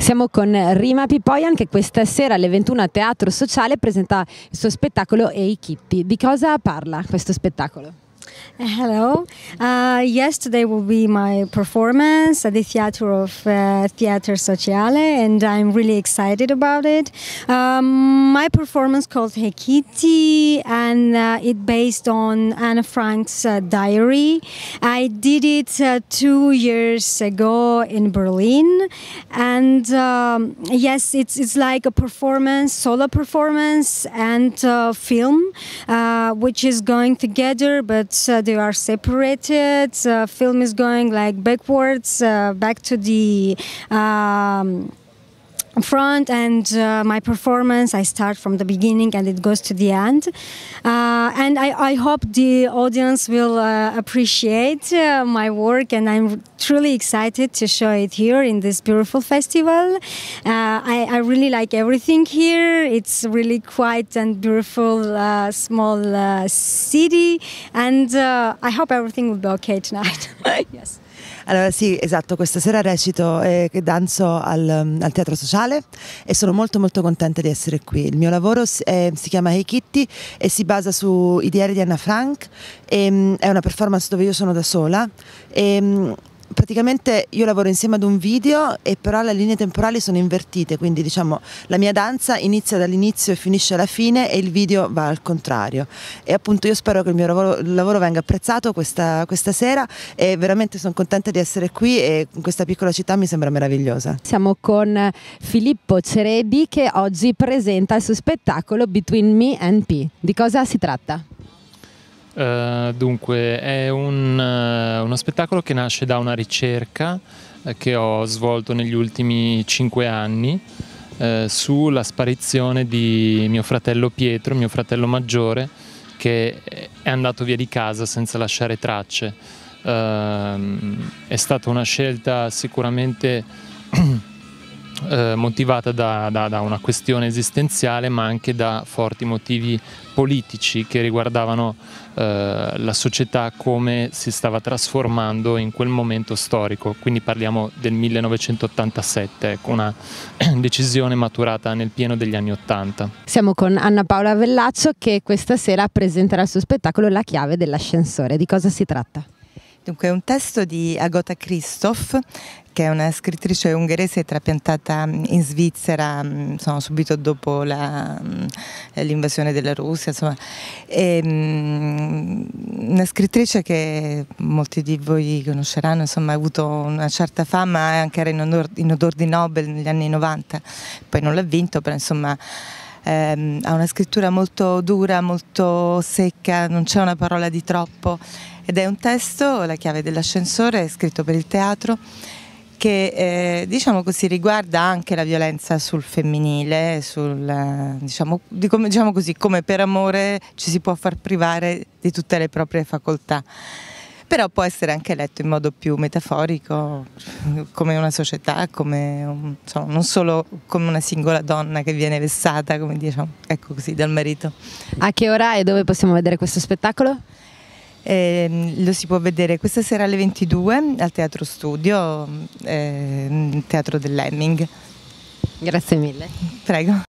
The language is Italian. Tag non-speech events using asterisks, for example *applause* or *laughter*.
Siamo con Rima Pipoian che questa sera alle 21 a Teatro Sociale presenta il suo spettacolo Ehi Kitty. Di cosa parla questo spettacolo? Hello. Uh, yes, today will be my performance at the Theatre of uh, Theatre Sociale, and I'm really excited about it. Um, my performance called Hekiti, and uh, based on Anna Frank's uh, diary. I did it uh, two years ago in Berlin, and um, yes, it's it's like a performance, solo performance, and uh, film, uh, which is going together, but uh, they are separated. Uh, film is going like backwards, uh, back to the um, front and uh, my performance i start from the beginning and it goes to the end uh, and I, I, hope the audience will uh, appreciate uh, my work and i'm truly excited to show it here in this beautiful festival uh, I, I, really like everything here it's really quiet and beautiful uh, small city and i hope everything will be okay tonight *laughs* yes Allora sì, esatto, questa sera recito eh, e danzo al, mm, al, Teatro Sociale e sono molto molto contenta di essere qui. Il mio lavoro si, è, si chiama Hey Kitty e si basa su I diari di Anna Frank, e, mm, è una performance dove io sono da sola e mm, praticamente io lavoro insieme ad un video e però le linee temporali sono invertite, quindi diciamo la mia danza inizia dall'inizio e finisce alla fine e il video va al contrario. E appunto io spero che il mio lavoro, il lavoro venga apprezzato questa, questa, sera e veramente sono contenta di essere qui e in questa piccola città mi sembra meravigliosa. Siamo con Filippo Ceredi che oggi presenta il suo spettacolo Between Me and P. Di cosa si tratta? Uh, dunque, è un, uh, uno spettacolo che nasce da una ricerca uh, che ho svolto negli ultimi cinque anni sulla sparizione di mio fratello Pietro, mio fratello maggiore, che è andato via di casa senza lasciare tracce. Ehm, è stata una scelta sicuramente *clears throat* eh, motivata da, da, da, una questione esistenziale ma anche da forti motivi politici che riguardavano eh, la società come si stava trasformando in quel momento storico, quindi parliamo del 1987, ecco, una *clears throat* decisione maturata nel pieno degli anni 80. Siamo con Anna Paola Vellaccio che questa sera presenterà il suo spettacolo La chiave dell'ascensore, di cosa si tratta? Dunque, è un testo di Agota Christoph, che è una scrittrice ungherese trapiantata mm, in Svizzera mm, insomma, subito dopo mm, l'invasione della Russia. Insomma. E, una scrittrice che molti di voi conosceranno, insomma, ha avuto una certa fama, eh, anche era in odor, in odor di Nobel negli anni 90, poi non l'ha vinto, però insomma ehm, ha una scrittura molto dura, molto secca, non c'è una parola di troppo ed è un testo, La chiave dell'ascensore, scritto per il teatro che eh, diciamo così, riguarda anche la violenza sul femminile, sul, eh, diciamo, di come, diciamo così, come per amore ci si può far privare di tutte le proprie facoltà però può essere anche letto in modo più metaforico, come una società, come un, insomma, non solo come una singola donna che viene vessata, come diciamo, ecco così, dal marito. A che ora e dove possiamo vedere questo spettacolo? Eh, lo si può vedere questa sera alle 22 al Teatro Studio, eh, Teatro dell'Hemming. Grazie mille. Prego.